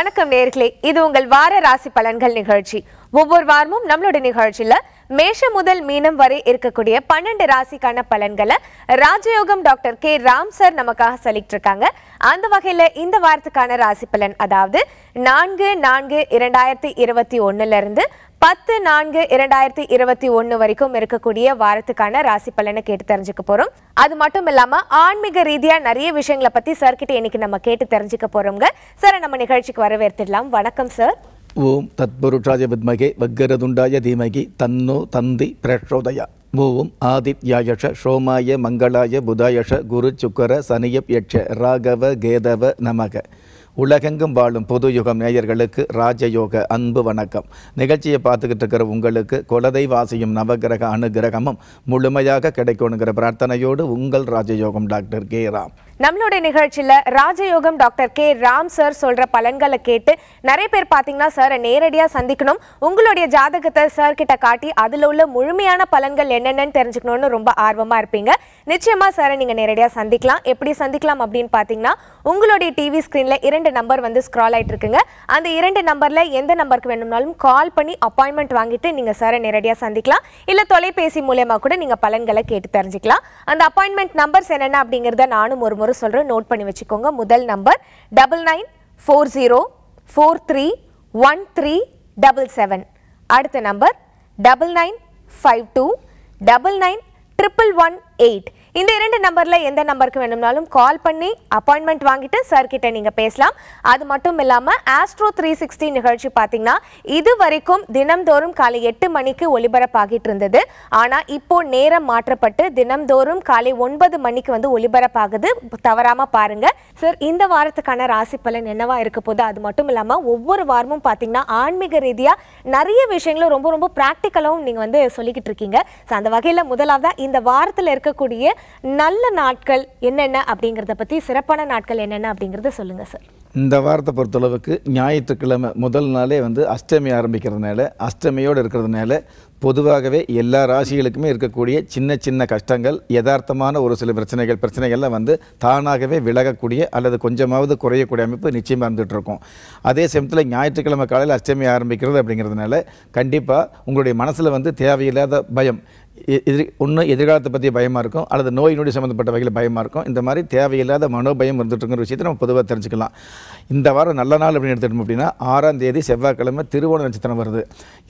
வணக்கம் நேர்களே இது உங்கள் வார ராசி பலன்கள் நிகழ்ச்சி ஒவ்வொரு வாரமும் நம்மளுடைய நிகழ்ச்சியில மேஷம் முதல் மீனம் வரை இருக்கக்கூடிய பன்னெண்டு ராசிக்கான பலன்களை ராஜயோகம் டாக்டர் கே ராம் சார் நமக்காக சொல்லிட்டு இருக்காங்க அந்த வகையில இந்த வாரத்துக்கான ராசி பலன் அதாவது நான்கு நான்கு இரண்டாயிரத்தி இருபத்தி ஒன்னுல இருந்து பத்து நான்கு இரண்டாயிரத்தி இருபத்தி ஒன்று வரைக்கும் இருக்கக்கூடிய வாரத்துக்கான ராசி பலனை கேட்டு தெரிஞ்சுக்க போகிறோம் அது மட்டும் இல்லாமல் ஆன்மீக ரீதியாக நிறைய விஷயங்களை பற்றி சார்கிட்ட இன்னைக்கு நம்ம கேட்டு தெரிஞ்சுக்க போகிறோங்க சார் நம்ம நிகழ்ச்சிக்கு வரவேற்றுடலாம் வணக்கம் சார் ஓம் தத்புருஷாய வித்மகே வக்கரதுண்டாய தீமகி தன்னோ தந்தி பிரஷோதயா ஓம் ஆதித்யாயஷ சோமாய மங்களாய புதாயஷ குரு சுக்கர சனியப் யட்ச ராகவ கேதவ நமக உலகெங்கும் வாழும் பொது யுகம் நேயர்களுக்கு ராஜயோக அன்பு வணக்கம் நிகழ்ச்சியை பார்த்துக்கிட்டு இருக்கிற உங்களுக்கு குலதை வாசியும் நவகிரக அனுகிரகமும் முழுமையாக கிடைக்கணுங்கிற பிரார்த்தனையோடு உங்கள் ராஜயோகம் டாக்டர் கே ராம் நம்மளோட நிகழ்ச்சியில் ராஜயோகம் டாக்டர் கே ராம் சார் சொல்கிற பலன்களை கேட்டு நிறைய பேர் பார்த்தீங்கன்னா சாரை நேரடியாக சந்திக்கணும் உங்களுடைய ஜாதகத்தை சார் கிட்ட காட்டி அதில் உள்ள முழுமையான பலன்கள் என்னென்னு தெரிஞ்சுக்கணும்னு ரொம்ப ஆர்வமாக இருப்பீங்க நிச்சயமாக சாரை நீங்கள் நேரடியாக சந்திக்கலாம் எப்படி சந்திக்கலாம் அப்படின்னு பார்த்தீங்கன்னா உங்களுடைய டிவி ஸ்க்ரீனில் இரண்டு நம்பர் வந்து ஸ்க்ரால் ஆகிட்டு இருக்குங்க அந்த இரண்டு நம்பரில் எந்த நம்பருக்கு வேணும்னாலும் கால் பண்ணி அப்பாயின்மெண்ட் வாங்கிட்டு நீங்கள் சாரை நேரடியாக சந்திக்கலாம் இல்லை தொலைபேசி மூலயமா கூட நீங்கள் பலன்களை கேட்டு தெரிஞ்சுக்கலாம் அந்த அப்பாயின்மெண்ட் நம்பர்ஸ் என்னென்ன அப்படிங்கிறத நானும் ஒரு முறை நம்பரும் சொல்கிறேன் நோட் பண்ணி வச்சுக்கோங்க முதல் number double nine four zero four three one three double seven அடுத்த number double nine five two double nine triple one eight இந்த இரண்டு நம்பரில் எந்த நம்பருக்கு வேணும்னாலும் கால் பண்ணி அப்பாயின்மெண்ட் வாங்கிட்டு சார் கிட்ட நீங்கள் பேசலாம் அது மட்டும் இல்லாமல் ஆஸ்ட்ரோ த்ரீ சிக்ஸ்டி நிகழ்ச்சி பாத்தீங்கன்னா இது வரைக்கும் தினம்தோறும் காலை எட்டு மணிக்கு ஒலிபரப்பாகிட்டு இருந்தது ஆனால் இப்போ நேரம் மாற்றப்பட்டு தினம்தோறும் காலை ஒன்பது மணிக்கு வந்து ஒளிபரப்பாகுது தவறாமல் பாருங்கள் சார் இந்த வாரத்துக்கான ராசி பலன் என்னவா இருக்க போது அது மட்டும் இல்லாமல் ஒவ்வொரு வாரமும் பாத்தீங்கன்னா ஆன்மீக ரீதியாக நிறைய விஷயங்களும் ரொம்ப ரொம்ப ப்ராக்டிக்கலாகவும் நீங்கள் வந்து சொல்லிக்கிட்டு இருக்கீங்க ஸோ அந்த வகையில் முதலாவதாக இந்த வாரத்தில் இருக்கக்கூடிய நல்ல நாட்கள் என்னென்ன அப்படிங்கிறத பற்றி சிறப்பான நாட்கள் என்னென்ன அப்படிங்கிறத சொல்லுங்கள் சார் இந்த வாரத்தை பொறுத்தளவுக்கு ஞாயிற்றுக்கிழமை முதல் நாளே வந்து அஷ்டமி ஆரம்பிக்கிறதுனால அஷ்டமியோடு இருக்கிறதுனால பொதுவாகவே எல்லா ராசிகளுக்குமே இருக்கக்கூடிய சின்ன சின்ன கஷ்டங்கள் யதார்த்தமான ஒரு சில பிரச்சனைகள் பிரச்சனைகள்லாம் வந்து தானாகவே விலகக்கூடிய அல்லது கொஞ்சமாவது குறையக்கூடிய அமைப்பு நிச்சயமாக இருந்துகிட்ருக்கும் அதே சமயத்தில் ஞாயிற்றுக்கிழமை காலையில் அஷ்டமி ஆரம்பிக்கிறது அப்படிங்கிறதுனால கண்டிப்பாக உங்களுடைய மனசில் வந்து தேவையில்லாத பயம் எதிர் ஒன்று எதிர்காலத்தை பற்றி பயமாக இருக்கும் அல்லது நோய் நொடி சம்மந்தப்பட்ட வகையில் பயமாக இருக்கும் இந்த மாதிரி தேவையில்லாத மனோபயம் இருந்துட்டுருங்கிற விஷயத்தை நம்ம பொதுவாக தெரிஞ்சுக்கலாம் இந்த வாரம் நல்ல நாள் அப்படின்னு எடுத்துக்கிட்டோம் அப்படின்னா ஆறாம் தேதி செவ்வாய்க்கிழமை திருவோண நட்சத்திரம் வருது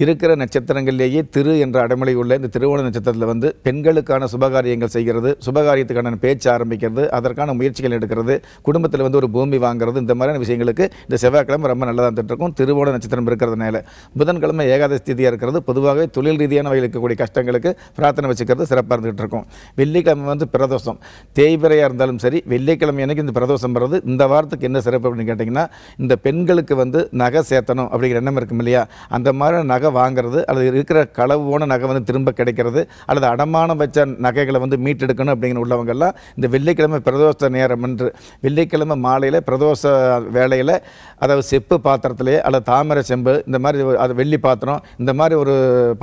இருக்கிற நட்சத்திரங்கள்லேயே திரு என்ற அடைமொழி உள்ள இந்த திருவோண நட்சத்திரத்தில் வந்து பெண்களுக்கான சுபகாரியங்கள் செய்கிறது சுபகாரியத்துக்கான பேச்சு ஆரம்பிக்கிறது அதற்கான முயற்சிகள் எடுக்கிறது குடும்பத்தில் வந்து ஒரு பூமி வாங்குறது இந்த மாதிரியான விஷயங்களுக்கு இந்த செவ்வாய்க்கிழமை ரொம்ப நல்லதாக இருந்துட்டு திருவோண நட்சத்திரம் இருக்கிறதுனால புதன்கிழமை ஏகாதசி திதியாக இருக்கிறது பொதுவாகவே தொழில் ரீதியான வகையில் இருக்கக்கூடிய கஷ்டங்களுக்கு பிரார்த்தனை வச்சுக்கிறது சிறப்பாக இருந்துகிட்டு இருக்கும் வெள்ளிக்கிழமை வந்து பிரதோஷம் தேய்பிரையாக இருந்தாலும் சரி வெள்ளிக்கிழமை எனக்கு இந்த பிரதோஷம் வர்றது இந்த வாரத்துக்கு என்ன சிறப்பு அப்படின்னு கேட்டிங்கன்னா இந்த பெண்களுக்கு வந்து நகை சேர்த்தணும் அப்படிங்கிற எண்ணம் இருக்கும் இல்லையா அந்த மாதிரி நகை வாங்குறது அல்லது இருக்கிற களவோன நகை வந்து திரும்ப கிடைக்கிறது அல்லது அடமானம் வச்ச நகைகளை வந்து மீட்டெடுக்கணும் அப்படிங்கிற உள்ளவங்கெல்லாம் இந்த வெள்ளிக்கிழமை பிரதோஷ நேரம் என்று வெள்ளிக்கிழமை மாலையில் பிரதோஷ வேலையில் அதாவது செப்பு பாத்திரத்திலேயே அல்லது தாமரை செம்பு இந்த மாதிரி அது வெள்ளி பாத்திரம் இந்த மாதிரி ஒரு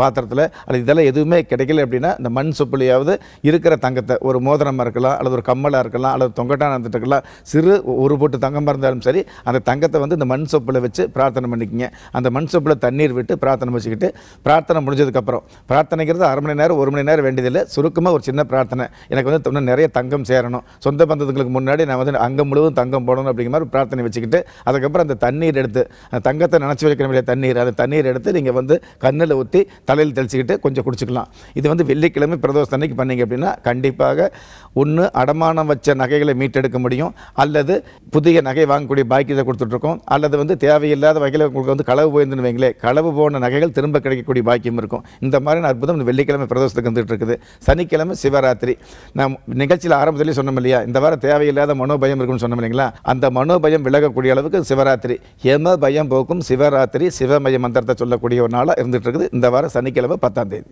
பாத்திரத்தில் அல்லது இதெல்லாம் எதுவுமே கிடைக்கல அப்படின்னா இந்த மண் சொப்புலையாவது இருக்கிற தங்கத்தை ஒரு மோதிரமாக இருக்கலாம் அல்லது ஒரு கம்மலாக இருக்கலாம் அல்லது தொங்கட்டான இருக்கலாம் சிறு ஒரு போட்டு தங்கமாக இருந்தாலும் சரி அந்த தங்கத்தை வந்து இந்த மண் சொப்பில் வச்சு பிரார்த்தனை பண்ணிக்கிங்க அந்த மண் சொப்பில் தண்ணீர் விட்டு பிரார்த்தனை வச்சுக்கிட்டு பிரார்த்தனை முடிஞ்சதுக்கப்புறம் பிரார்த்தனைங்கிறது அரை மணி நேரம் ஒரு மணி நேரம் வேண்டியதில்லை சுருக்கமாக ஒரு சின்ன பிரார்த்தனை எனக்கு வந்து இன்னும் நிறைய தங்கம் சேரணும் சொந்த பந்தத்துக்கு முன்னாடி நான் வந்து அங்கம் முழுவதும் தங்கம் போடணும் அப்படிங்கிற மாதிரி பிரார்த்தனை வச்சுக்கிட்டு அதுக்கப்புறம் அந்த தண்ணீர் எடுத்து அந்த தங்கத்தை நினச்சி வைக்கிற வேண்டிய தண்ணீர் அந்த தண்ணீர் எடுத்து நீங்கள் வந்து கண்ணில் ஊற்றி தலையில் தெளிச்சிக்கிட்டு கொஞ்சம் குடிச்சிக்கலாம் இது இது வந்து வெள்ளிக்கிழமை பிரதோஷ அன்னைக்கு பண்ணிங்க அப்படின்னா கண்டிப்பாக ஒன்று அடமானம் வச்ச நகைகளை மீட்டெடுக்க முடியும் அல்லது புதிய நகை வாங்கக்கூடிய பாக்கியத்தை கொடுத்துட்ருக்கோம் அல்லது வந்து தேவையில்லாத வகையில் உங்களுக்கு வந்து களவு போயிருந்துன்னு வைங்களே களவு போன நகைகள் திரும்ப கிடைக்கக்கூடிய பாக்கியம் இருக்கும் இந்த மாதிரியான அற்புதம் வெள்ளிக்கிழமை பிரதோஷத்துக்கு வந்துட்டு இருக்குது சனிக்கிழமை சிவராத்திரி நான் நிகழ்ச்சியில் ஆரம்பத்திலே சொன்னோம் இல்லையா இந்த வாரம் தேவையில்லாத மனோபயம் இருக்குன்னு சொன்னோம் இல்லைங்களா அந்த மனோபயம் விலகக்கூடிய அளவுக்கு சிவராத்திரி எம பயம் போக்கும் சிவராத்திரி சிவமய மந்திரத்தை சொல்லக்கூடிய ஒரு நாளாக இருந்துகிட்டு இருக்குது இந்த வாரம் சனிக்கிழமை பத்தாம் தேதி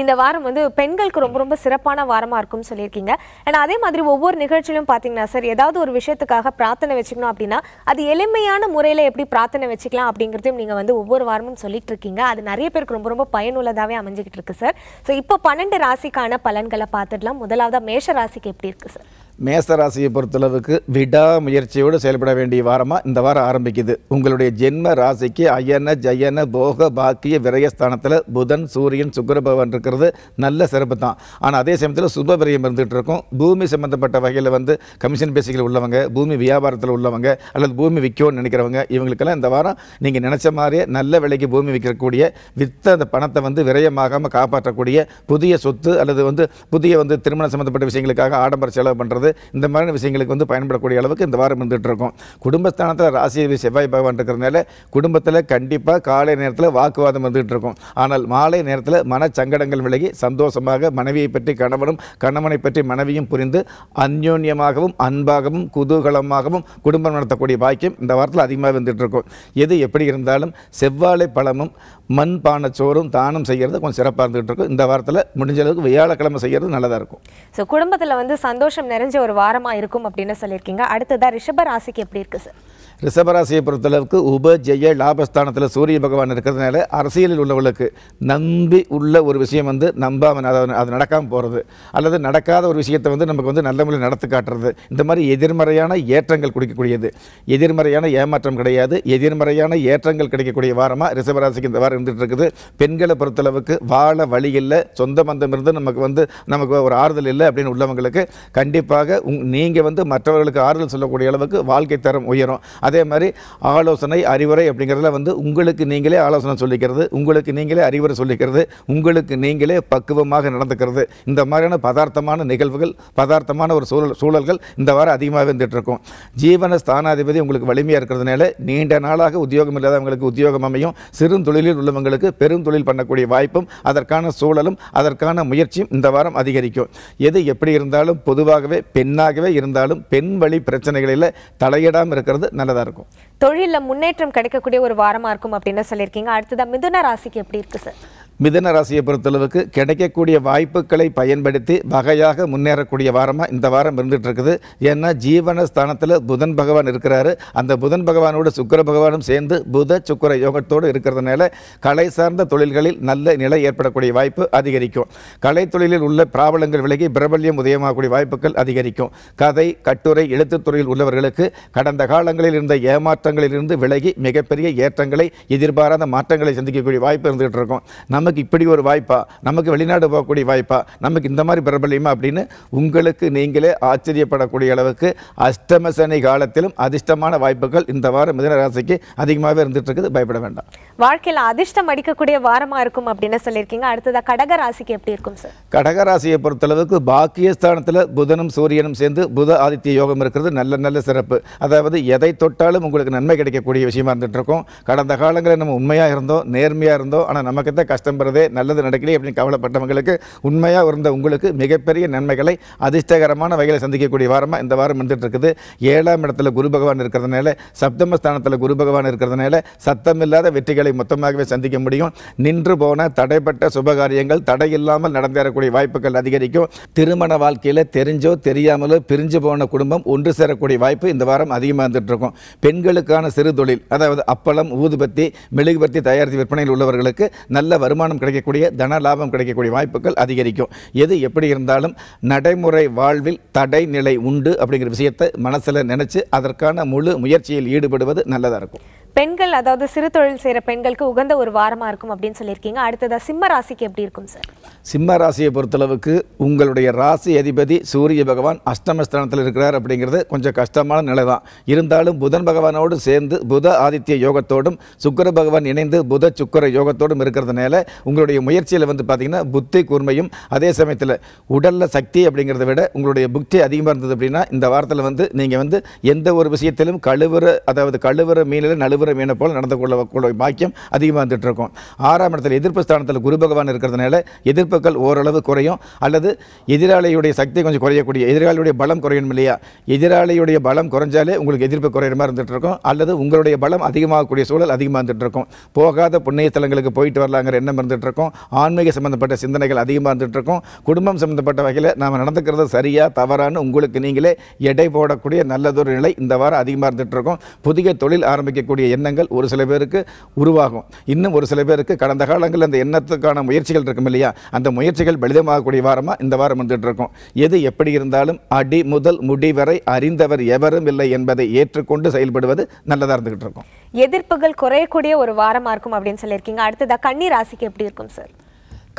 இந்த வாரம் வந்து பெண்களுக்கு ரொம்ப ரொம்ப சிறப்பான வாரமாக இருக்கும்னு சொல்லியிருக்கீங்க ஏன்னா அதே மாதிரி ஒவ்வொரு நிகழ்ச்சியிலும் பார்த்தீங்கன்னா சார் ஏதாவது ஒரு விஷயத்துக்காக பிரார்த்தனை வச்சுக்கணும் அப்படின்னா அது எளிமையான முறையில் எப்படி பிரார்த்தனை வச்சுக்கலாம் அப்படிங்கிறதையும் நீங்கள் வந்து ஒவ்வொரு வாரமும் சொல்லிட்டு இருக்கீங்க அது நிறைய பேருக்கு ரொம்ப ரொம்ப பயனுள்ளதாகவே அமைஞ்சிக்கிட்டு இருக்கு சார் ஸோ இப்போ பன்னெண்டு ராசிக்கான பலன்களை பார்த்துடலாம் முதலாவதாக மேஷ ராசிக்கு எப்படி இருக்குது சார் மேசராசியை பொறுத்தளவுக்கு விடாமுயற்சியோடு செயல்பட வேண்டிய வாரமாக இந்த வாரம் ஆரம்பிக்குது உங்களுடைய ஜென்ம ராசிக்கு அயன ஜயன போக பாக்கிய விரயஸ்தானத்தில் புதன் சூரியன் சுக்கரபவன் இருக்கிறது நல்ல சிறப்பு தான் ஆனால் அதே சமயத்தில் சுப விரயம் இருந்துகிட்டு இருக்கும் பூமி சம்மந்தப்பட்ட வகையில் வந்து கமிஷன் பேசிக்கில் உள்ளவங்க பூமி வியாபாரத்தில் உள்ளவங்க அல்லது பூமி விற்கும்னு நினைக்கிறவங்க இவங்களுக்கெல்லாம் இந்த வாரம் நீங்கள் நினச்ச மாதிரியே நல்ல விலைக்கு பூமி விற்கக்கூடிய விற்ற அந்த பணத்தை வந்து விரயமாகாமல் காப்பாற்றக்கூடிய புதிய சொத்து அல்லது வந்து புதிய வந்து திருமணம் சம்மந்தப்பட்ட விஷயங்களுக்காக ஆடம்பர செலவு பண்ணுறது பண்ணுறது இந்த மாதிரி விஷயங்களுக்கு வந்து பயன்படக்கூடிய அளவுக்கு இந்த வாரம் இருந்துகிட்டு இருக்கும் குடும்பஸ்தானத்தில் ராசி செவ்வாய் பகவான் இருக்கிறதுனால குடும்பத்தில் கண்டிப்பாக காலை நேரத்தில் வாக்குவாதம் இருந்துகிட்டு இருக்கும் ஆனால் மாலை நேரத்தில் மனச்சங்கடங்கள் விலகி சந்தோஷமாக மனைவியை பற்றி கணவனும் கணவனை பற்றி மனைவியும் புரிந்து அந்யோன்யமாகவும் அன்பாகவும் குதூகலமாகவும் குடும்பம் நடத்தக்கூடிய பாக்கியம் இந்த வாரத்தில் அதிகமாக வந்துட்டு இருக்கும் எது எப்படி இருந்தாலும் செவ்வாழை பழமும் மண் பானச்சோறும் தானம் செய்கிறது கொஞ்சம் சிறப்பாக இருந்துகிட்டு இருக்கும் இந்த வாரத்தில் முடிஞ்ச அளவுக்கு வியாழக்கிழமை செய்கிறது நல்லதாக இருக்கும் ஸோ குடும்பத்தில் வந்து சந்தோஷம் நிறைஞ்ச ஒரு வாரமாக இருக்கும் அப்படின்னு சொல்லியிருக்கீங்க அடுத்ததாக ரிஷப ராசிக்கு எப்படி இருக்குது சார் ரிஷபராசியை பொறுத்தளவுக்கு உபஜெய லாபஸ்தானத்தில் சூரிய பகவான் இருக்கிறதுனால அரசியலில் உள்ளவர்களுக்கு நம்பி உள்ள ஒரு விஷயம் வந்து நம்பாம அதை அது நடக்காமல் போகிறது அல்லது நடக்காத ஒரு விஷயத்தை வந்து நமக்கு வந்து நல்ல முறையில் நடத்து காட்டுறது இந்த மாதிரி எதிர்மறையான ஏற்றங்கள் கொடுக்கக்கூடியது எதிர்மறையான ஏமாற்றம் கிடையாது எதிர்மறையான ஏற்றங்கள் கிடைக்கக்கூடிய வாரமாக ரிஷபராசிக்கு இந்த வாரம் இருந்துகிட்டு இருக்குது பெண்களை பொறுத்தளவுக்கு வாழ வழி இல்லை சொந்த பந்தம் இருந்து நமக்கு வந்து நமக்கு ஒரு ஆறுதல் இல்லை அப்படின்னு உள்ளவங்களுக்கு கண்டிப்பாக நீங்கள் வந்து மற்றவர்களுக்கு ஆறுதல் சொல்லக்கூடிய அளவுக்கு வாழ்க்கை தரம் உயரும் அதே மாதிரி ஆலோசனை அறிவுரை அப்படிங்கிறதுல வந்து உங்களுக்கு நீங்களே ஆலோசனை சொல்லிக்கிறது உங்களுக்கு நீங்களே அறிவுரை சொல்லிக்கிறது உங்களுக்கு நீங்களே பக்குவமாக நடந்துக்கிறது இந்த மாதிரியான பதார்த்தமான நிகழ்வுகள் பதார்த்தமான ஒரு சூழல் சூழல்கள் இந்த வாரம் அதிகமாக வந்துட்டுருக்கும் ஜீவன ஸ்தானாதிபதி உங்களுக்கு வலிமையாக இருக்கிறதுனால நீண்ட நாளாக உத்தியோகம் இல்லாதவங்களுக்கு உத்தியோகம் அமையும் சிறு தொழிலில் உள்ளவங்களுக்கு பெரும் தொழில் பண்ணக்கூடிய வாய்ப்பும் அதற்கான சூழலும் அதற்கான முயற்சியும் இந்த வாரம் அதிகரிக்கும் எது எப்படி இருந்தாலும் பொதுவாகவே பெண்ணாகவே இருந்தாலும் பெண் வழி பிரச்சனைகளில் தலையிடாமல் இருக்கிறது நல்லது தான் இருக்கும் தொழிலில் முன்னேற்றம் கிடைக்கக்கூடிய ஒரு வாரமாக இருக்கும் அப்படின்னு சொல்லியிருக்கீங்க அடுத்ததான் மிதுன ராசிக்கு எப்படி இருக்குது சார் மிதன ராசியை பொறுத்தளவுக்கு கிடைக்கக்கூடிய வாய்ப்புகளை பயன்படுத்தி வகையாக முன்னேறக்கூடிய வாரமாக இந்த வாரம் இருந்துகிட்டு இருக்குது ஏன்னா ஜீவன ஸ்தானத்தில் புதன் பகவான் இருக்கிறாரு அந்த புதன் பகவானோட சுக்கர பகவானும் சேர்ந்து புத சுக்கர யோகத்தோடு இருக்கிறதுனால கலை சார்ந்த தொழில்களில் நல்ல நிலை ஏற்படக்கூடிய வாய்ப்பு அதிகரிக்கும் கலை தொழிலில் உள்ள பிராபலங்கள் விலகி பிரபல்யம் உதயமாகக்கூடிய வாய்ப்புகள் அதிகரிக்கும் கதை கட்டுரை எழுத்துத் துறையில் உள்ளவர்களுக்கு கடந்த காலங்களில் இருந்த ஏமாற்றங்களிலிருந்து விலகி மிகப்பெரிய ஏற்றங்களை எதிர்பாராத மாற்றங்களை சந்திக்கக்கூடிய வாய்ப்பு இருந்துகிட்டு இருக்கும் நம்ம நமக்கு இப்படி ஒரு வாய்ப்பா நமக்கு வெளிநாடு போகக்கூடிய வாய்ப்பா நமக்கு இந்த மாதிரி பிரபலியமா அப்படின்னு உங்களுக்கு நீங்களே ஆச்சரியப்படக்கூடிய அளவுக்கு அஷ்டமசனி காலத்திலும் அதிர்ஷ்டமான வாய்ப்புகள் இந்த வாரம் மிதன ராசிக்கு அதிகமாகவே இருந்துட்டு இருக்குது பயப்பட வேண்டாம் வாழ்க்கையில் அதிர்ஷ்டம் அடிக்கக்கூடிய வாரமாக இருக்கும் அப்படின்னு சொல்லியிருக்கீங்க அடுத்ததாக கடக ராசிக்கு எப்படி இருக்கும் சார் கடக ராசியை பொறுத்தளவுக்கு பாக்கியஸ்தானத்தில் புதனும் சூரியனும் சேர்ந்து புத ஆதித்ய யோகம் இருக்கிறது நல்ல நல்ல சிறப்பு அதாவது எதை தொட்டாலும் உங்களுக்கு நன்மை கிடைக்கக்கூடிய விஷயமா இருந்துட்டு இருக்கும் கடந்த காலங்களில் நம்ம உண்மையாக இருந்தோம் நேர்மையாக இருந்தோம் ஆனால் நமக்கு தான் கஷ்டம் கிளம்புறதே நல்லது நடக்கலையே அப்படின்னு கவலைப்பட்டவங்களுக்கு உண்மையாக இருந்த உங்களுக்கு மிகப்பெரிய நன்மைகளை அதிர்ஷ்டகரமான வகையில் சந்திக்கக்கூடிய வாரமாக இந்த வாரம் வந்துட்டு இருக்குது ஏழாம் இடத்துல குரு பகவான் இருக்கிறதுனால சப்தமஸ்தானத்தில் குரு பகவான் இருக்கிறதுனால சத்தமில்லாத வெற்றிகளை மொத்தமாகவே சந்திக்க முடியும் நின்று போன தடைப்பட்ட சுபகாரியங்கள் தடை இல்லாமல் நடந்தேறக்கூடிய வாய்ப்புகள் அதிகரிக்கும் திருமண வாழ்க்கையில் தெரிஞ்சோ தெரியாமலோ பிரிஞ்சு போன குடும்பம் ஒன்று சேரக்கூடிய வாய்ப்பு இந்த வாரம் அதிகமாக இருந்துட்டு இருக்கும் பெண்களுக்கான சிறு தொழில் அதாவது அப்பளம் ஊதுபத்தி மெழுகுபத்தி தயாரித்து விற்பனையில் உள்ளவர்களுக்கு நல்ல வருமானம் வருமானம் கிடைக்கக்கூடிய தன லாபம் கிடைக்கக்கூடிய வாய்ப்புகள் அதிகரிக்கும் எது எப்படி இருந்தாலும் நடைமுறை வாழ்வில் தடை நிலை உண்டு அப்படிங்கிற விஷயத்தை மனசில் நினச்சி அதற்கான முழு முயற்சியில் ஈடுபடுவது நல்லதாக இருக்கும் பெண்கள் அதாவது சிறு தொழில் செய்கிற பெண்களுக்கு உகந்த ஒரு வாரமாக இருக்கும் அப்படின்னு சொல்லியிருக்கீங்க அடுத்ததாக சிம்ம ராசிக்கு எப்படி இருக்கும் சார் சிம்ம ராசியை பொறுத்தளவுக்கு உங்களுடைய ராசி அதிபதி சூரிய பகவான் அஷ்டமஸ்தானத்தில் இருக்கிறார் அப்படிங்கிறது கொஞ்சம் கஷ்டமான நிலை தான் இருந்தாலும் புதன் பகவானோடு சேர்ந்து புத ஆதித்ய யோகத்தோடும் சுக்கர பகவான் இணைந்து புத சுக்கர யோகத்தோடும் இருக்கிறதுனால உங்களுடைய முயற்சியில் வந்து பார்த்திங்கன்னா புத்தி கூர்மையும் அதே சமயத்தில் உடலில் சக்தி அப்படிங்கிறத விட உங்களுடைய புக்தி அதிகமாக இருந்தது அப்படின்னா இந்த வாரத்தில் வந்து நீங்கள் வந்து எந்த ஒரு விஷயத்திலும் கழுவுற அதாவது கழுவுற மீனில் நழுவுற கோபுர என்ன போல் நடந்து கொள்ள கொள்ள பாக்கியம் அதிகமாக வந்துட்டு இருக்கும் ஆறாம் இடத்தில் எதிர்ப்பு ஸ்தானத்தில் குரு பகவான் இருக்கிறதுனால எதிர்ப்புகள் ஓரளவு குறையும் அல்லது எதிராளியுடைய சக்தி கொஞ்சம் குறையக்கூடிய எதிராளியுடைய பலம் குறையணும் இல்லையா எதிராளியுடைய பலம் குறைஞ்சாலே உங்களுக்கு எதிர்ப்பு குறையிற மாதிரி இருந்துட்டு இருக்கும் அல்லது உங்களுடைய பலம் அதிகமாகக்கூடிய சூழல் அதிகமாக இருந்துட்டு இருக்கும் போகாத புண்ணிய தலங்களுக்கு போயிட்டு வரலாங்கிற எண்ணம் இருந்துட்டு இருக்கும் ஆன்மீக சம்மந்தப்பட்ட சிந்தனைகள் அதிகமாக இருந்துட்டு இருக்கும் குடும்பம் சம்மந்தப்பட்ட வகையில் நாம் நடந்துக்கிறது சரியாக தவறான உங்களுக்கு நீங்களே எடை போடக்கூடிய நல்லதொரு நிலை இந்த வாரம் அதிகமாக இருந்துகிட்டு இருக்கும் புதிய தொழில் ஆரம்பிக்கக்கூடிய எண்ணங்கள் ஒரு சில பேருக்கு உருவாகும் இன்னும் ஒரு சில பேருக்கு கடந்த காலங்களில் அந்த எண்ணத்துக்கான முயற்சிகள் இருக்கும் இல்லையா அந்த முயற்சிகள் பலிதமாகக்கூடிய வாரமாக இந்த வாரம் வந்துட்டு இருக்கும் எது எப்படி இருந்தாலும் அடி முதல் முடி வரை அறிந்தவர் எவரும் இல்லை என்பதை ஏற்றுக்கொண்டு செயல்படுவது நல்லதாக இருந்துகிட்டு இருக்கும் எதிர்ப்புகள் குறையக்கூடிய ஒரு வாரமாக இருக்கும் அப்படின்னு சொல்லியிருக்கீங்க அடுத்ததாக கன்னி ராசிக்கு எப்படி இருக்கும் சார்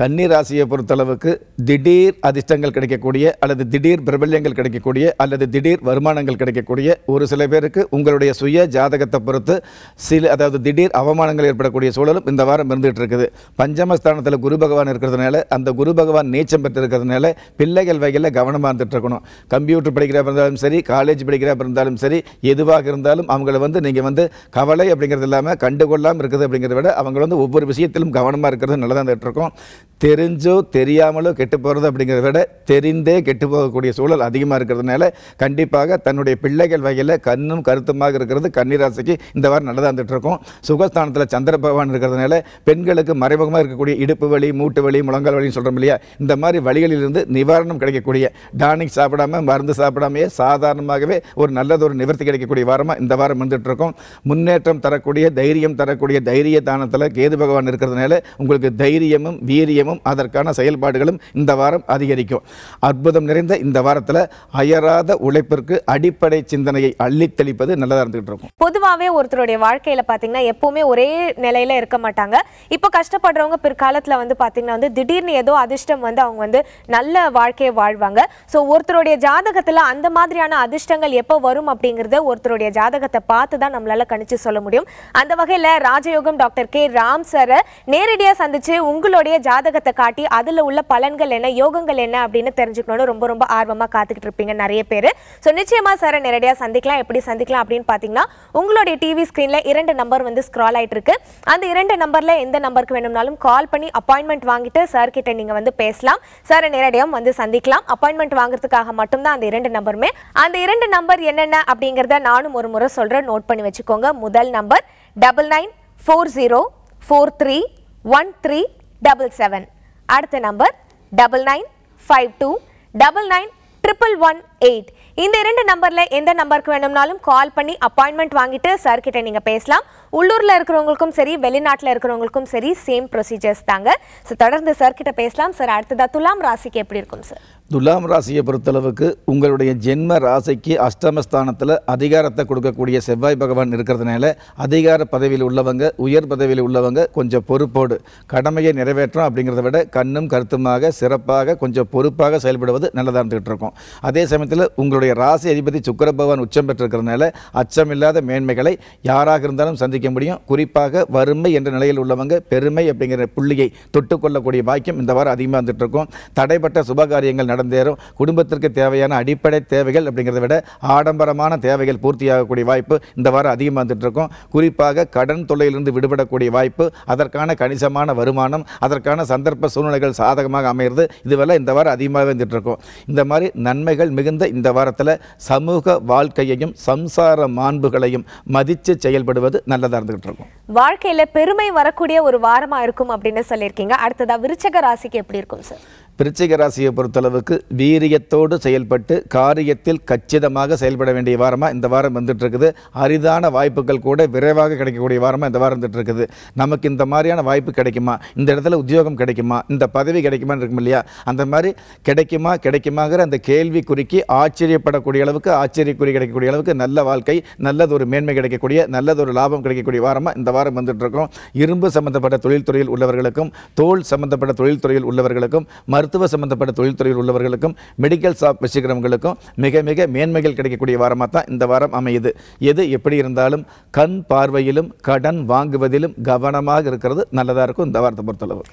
கன்னி ராசியை பொறுத்தளவுக்கு திடீர் அதிர்ஷ்டங்கள் கிடைக்கக்கூடிய அல்லது திடீர் பிரபல்யங்கள் கிடைக்கக்கூடிய அல்லது திடீர் வருமானங்கள் கிடைக்கக்கூடிய ஒரு சில பேருக்கு உங்களுடைய சுய ஜாதகத்தை பொறுத்து சில அதாவது திடீர் அவமானங்கள் ஏற்படக்கூடிய சூழலும் இந்த வாரம் இருந்துகிட்டு இருக்குது பஞ்சமஸ்தானத்தில் குரு பகவான் இருக்கிறதுனால அந்த குரு பகவான் நீச்சம் பெற்றிருக்கிறதுனால பிள்ளைகள் வகையில் கவனமாக இருந்துட்டு இருக்கணும் கம்ப்யூட்டர் படிக்கிறப்ப இருந்தாலும் சரி காலேஜ் படிக்கிறப்ப இருந்தாலும் சரி எதுவாக இருந்தாலும் அவங்கள வந்து நீங்கள் வந்து கவலை அப்படிங்கிறது இல்லாமல் கண்டுகொள்ளாமல் இருக்குது அப்படிங்கிறத விட அவங்க வந்து ஒவ்வொரு விஷயத்திலும் கவனமாக இருக்கிறது நல்லதாக இருந்துகிட்டு இருக்கும் தெரிஞ்சோ தெரியாமலோ கெட்டு போகிறது அப்படிங்கிறத விட தெரிந்தே கெட்டு போகக்கூடிய சூழல் அதிகமாக இருக்கிறதுனால கண்டிப்பாக தன்னுடைய பிள்ளைகள் வகையில் கண்ணும் கருத்துமாக இருக்கிறது கன்னிராசிக்கு இந்த வாரம் நல்லதாக நடந்தாந்துட்டுருக்கோம் சுகஸ்தானத்தில் சந்திர பகவான் இருக்கிறதுனால பெண்களுக்கு மறைமுகமாக இருக்கக்கூடிய இடுப்பு வலி மூட்டு வலி முழங்கால் வலின்னு சொல்கிறோம் இல்லையா இந்த மாதிரி வழிகளிலிருந்து நிவாரணம் கிடைக்கக்கூடிய டானிக் சாப்பிடாமல் மருந்து சாப்பிடாமையே சாதாரணமாகவே ஒரு நல்லது ஒரு நிவர்த்தி கிடைக்கக்கூடிய வாரமாக இந்த வாரம் இருந்துகிட்ருக்கோம் முன்னேற்றம் தரக்கூடிய தைரியம் தரக்கூடிய தைரிய தானத்தில் கேது பகவான் இருக்கிறதுனால உங்களுக்கு தைரியமும் வீரியமும் நிச்சயமும் அதற்கான செயல்பாடுகளும் இந்த வாரம் அதிகரிக்கும் அற்புதம் நிறைந்த இந்த வாரத்தில் அயராத உழைப்பிற்கு அடிப்படை சிந்தனையை அள்ளி தெளிப்பது நல்லதாக இருந்துகிட்டு இருக்கும் பொதுவாகவே ஒருத்தருடைய வாழ்க்கையில் பார்த்தீங்கன்னா எப்பவுமே ஒரே நிலையில் இருக்க மாட்டாங்க இப்போ கஷ்டப்படுறவங்க பிற்காலத்தில் வந்து பார்த்தீங்கன்னா வந்து திடீர்னு ஏதோ அதிர்ஷ்டம் வந்து அவங்க வந்து நல்ல வாழ்க்கையை வாழ்வாங்க ஸோ ஒருத்தருடைய ஜாதகத்தில் அந்த மாதிரியான அதிர்ஷ்டங்கள் எப்போ வரும் அப்படிங்கிறத ஒருத்தருடைய ஜாதகத்தை பார்த்து தான் நம்மளால் கணிச்சு சொல்ல முடியும் அந்த வகையில் ராஜயோகம் டாக்டர் கே ராம் சாரை நேரடியாக சந்திச்சு உங்களுடைய ஜாதக ஜாதகத்தை காட்டி அதில் உள்ள பலன்கள் என்ன யோகங்கள் என்ன அப்படின்னு தெரிஞ்சுக்கணும்னு ரொம்ப ரொம்ப ஆர்வமாக காத்துக்கிட்டு இருப்பீங்க நிறைய பேர் ஸோ நிச்சயமா சாரை நேரடியாக சந்திக்கலாம் எப்படி சந்திக்கலாம் அப்படின்னு பார்த்தீங்கன்னா உங்களுடைய டிவி ஸ்க்ரீனில் இரண்டு நம்பர் வந்து ஸ்க்ரால் ஆகிட்டு இருக்கு அந்த இரண்டு நம்பரில் எந்த நம்பருக்கு வேணும்னாலும் கால் பண்ணி அப்பாயின்மெண்ட் வாங்கிட்டு சார் கிட்ட நீங்கள் வந்து பேசலாம் சாரை நேரடியாக வந்து சந்திக்கலாம் அப்பாயின்மெண்ட் வாங்குறதுக்காக மட்டும்தான் அந்த இரண்டு நம்பருமே அந்த இரண்டு நம்பர் என்னென்ன அப்படிங்கிறத நானும் ஒரு முறை சொல்றேன் நோட் பண்ணி வச்சுக்கோங்க முதல் number double nine four zero four three one three double seven அடுத்த number double nine five two double nine triple one eight இந்த இரண்டு நம்பரில் எந்த நம்பருக்கு வேணும்னாலும் கால் பண்ணி அப்பாயின்மெண்ட் வாங்கிட்டு சார்கிட்ட நீங்கள் பேசலாம் உள்ளூரில் இருக்கிறவங்களுக்கும் சரி வெளிநாட்டில் இருக்கிறவங்களுக்கும் சரி சேம் ப்ரொசீஜர்ஸ் தாங்க ஸோ தொடர்ந்து சார்கிட்ட பேசலாம் சார் அடுத்ததாக துலாம் ராசிக்கு எப்படி இருக்கும் சார் துலாம் ராசியை பொறுத்தளவுக்கு உங்களுடைய ஜென்ம ராசிக்கு அஷ்டமஸ்தானத்தில் அதிகாரத்தை கொடுக்கக்கூடிய செவ்வாய் பகவான் இருக்கிறதுனால அதிகார பதவியில் உள்ளவங்க உயர் பதவியில் உள்ளவங்க கொஞ்சம் பொறுப்போடு கடமையை நிறைவேற்றோம் அப்படிங்கிறத விட கண்ணும் கருத்துமாக சிறப்பாக கொஞ்சம் பொறுப்பாக செயல்படுவது நல்லதாக இருந்துகிட்டு இருக்கும் அதே சமயத்தில் உங்களுடைய ராசி அதிபதி சுக்கர பகவான் உச்சம் பெற்றிருக்கிறதுனால அச்சமில்லாத மேன்மைகளை யாராக இருந்தாலும் சந்திக்க முடியும் குறிப்பாக வறுமை என்ற நிலையில் உள்ளவங்க பெருமை அப்படிங்கிற புள்ளியை தொட்டுக்கொள்ளக்கூடிய பாக்கியம் இந்த வாரம் அதிகமாக இருந்துகிட்டு இருக்கும் தடைப்பட்ட சுபகாரியங்கள் நடந்தேறும் குடும்பத்திற்கு தேவையான அடிப்படை தேவைகள் அப்படிங்கிறத விட ஆடம்பரமான தேவைகள் பூர்த்தியாகக்கூடிய வாய்ப்பு இந்த வாரம் அதிகமாக வந்துட்டு இருக்கும் குறிப்பாக கடன் தொல்லையிலிருந்து விடுபடக்கூடிய வாய்ப்பு அதற்கான கணிசமான வருமானம் அதற்கான சந்தர்ப்ப சூழ்நிலைகள் சாதகமாக அமைகிறது இதுவெல்லாம் இந்த வாரம் அதிகமாக வந்துட்டு இருக்கும் இந்த மாதிரி நன்மைகள் மிகுந்த இந்த வாரத்தில் சமூக வாழ்க்கையையும் சம்சார மாண்புகளையும் மதித்து செயல்படுவது நல்லதாக இருந்துகிட்டு இருக்கும் வாழ்க்கையில் பெருமை வரக்கூடிய ஒரு வாரமாக இருக்கும் அப்படின்னு சொல்லியிருக்கீங்க அடுத்ததாக விருச்சக ராசிக்கு எப்படி இருக்கும் சார் விருச்சிக ராசியை பொறுத்தளவுக்கு வீரியத்தோடு செயல்பட்டு காரியத்தில் கச்சிதமாக செயல்பட வேண்டிய வாரமாக இந்த வாரம் வந்துட்டுருக்குது அரிதான வாய்ப்புகள் கூட விரைவாக கிடைக்கக்கூடிய வாரமாக இந்த வாரம் வந்துட்டுருக்குது நமக்கு இந்த மாதிரியான வாய்ப்பு கிடைக்குமா இந்த இடத்துல உத்தியோகம் கிடைக்குமா இந்த பதவி கிடைக்குமான்னு இருக்கும் இல்லையா அந்த மாதிரி கிடைக்குமா கிடைக்குமாங்கிற அந்த கேள்வி குறிக்கி ஆச்சரியப்படக்கூடிய அளவுக்கு ஆச்சரியக்குறி கிடைக்கக்கூடிய அளவுக்கு நல்ல வாழ்க்கை நல்லதொரு மேன்மை கிடைக்கக்கூடிய நல்லதொரு லாபம் கிடைக்கக்கூடிய வாரமாக இந்த வாரம் வந்துட்டுருக்கோம் இரும்பு சம்மந்தப்பட்ட தொழில்துறையில் உள்ளவர்களுக்கும் தோல் சம்மந்தப்பட்ட தொழில்துறையில் உள்ளவர்களுக்கும் மறு மருத்துவ சம்பந்தப்பட்ட தொழில்துறையில் உள்ளவர்களுக்கும் மெடிக்கல் ஷாப் வசீகரங்களுக்கும் மிக மிக மேன்மைகள் கிடைக்கக்கூடிய வாரமாக தான் இந்த வாரம் அமையுது எது எப்படி இருந்தாலும் கண் பார்வையிலும் கடன் வாங்குவதிலும் கவனமாக இருக்கிறது நல்லதாக இருக்கும் இந்த வாரத்தை பொறுத்தளவு